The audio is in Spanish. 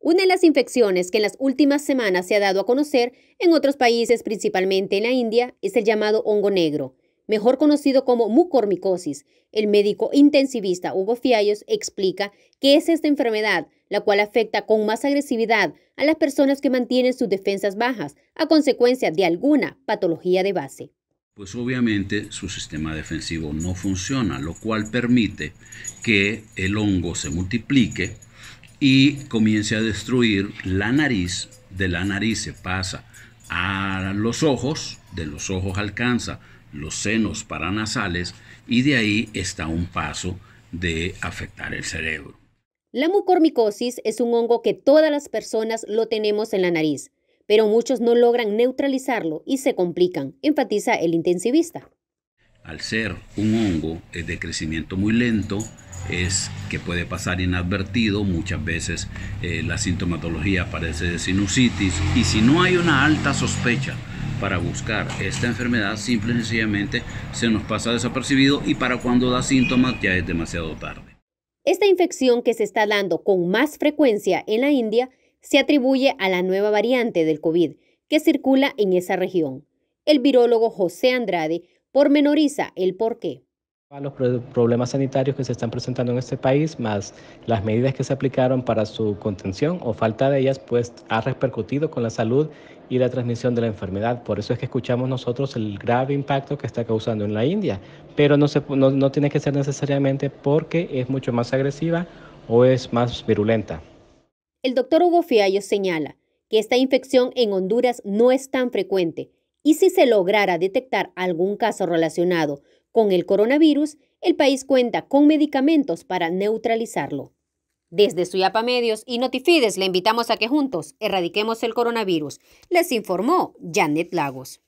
Una de las infecciones que en las últimas semanas se ha dado a conocer en otros países, principalmente en la India, es el llamado hongo negro, mejor conocido como mucormicosis. El médico intensivista Hugo Fiallos explica que es esta enfermedad la cual afecta con más agresividad a las personas que mantienen sus defensas bajas a consecuencia de alguna patología de base. Pues obviamente su sistema defensivo no funciona, lo cual permite que el hongo se multiplique y comienza a destruir la nariz, de la nariz se pasa a los ojos, de los ojos alcanza los senos paranasales y de ahí está un paso de afectar el cerebro. La mucormicosis es un hongo que todas las personas lo tenemos en la nariz, pero muchos no logran neutralizarlo y se complican, enfatiza el intensivista al ser un hongo de crecimiento muy lento, es que puede pasar inadvertido, muchas veces eh, la sintomatología parece de sinusitis y si no hay una alta sospecha para buscar esta enfermedad, simple y sencillamente se nos pasa desapercibido y para cuando da síntomas ya es demasiado tarde. Esta infección que se está dando con más frecuencia en la India se atribuye a la nueva variante del COVID que circula en esa región. El virólogo José Andrade pormenoriza el porqué. A los problemas sanitarios que se están presentando en este país, más las medidas que se aplicaron para su contención o falta de ellas, pues ha repercutido con la salud y la transmisión de la enfermedad. Por eso es que escuchamos nosotros el grave impacto que está causando en la India. Pero no, se, no, no tiene que ser necesariamente porque es mucho más agresiva o es más virulenta. El doctor Hugo Fiallo señala que esta infección en Honduras no es tan frecuente y si se lograra detectar algún caso relacionado con el coronavirus, el país cuenta con medicamentos para neutralizarlo. Desde Suyapa Medios y Notifides le invitamos a que juntos erradiquemos el coronavirus, les informó Janet Lagos.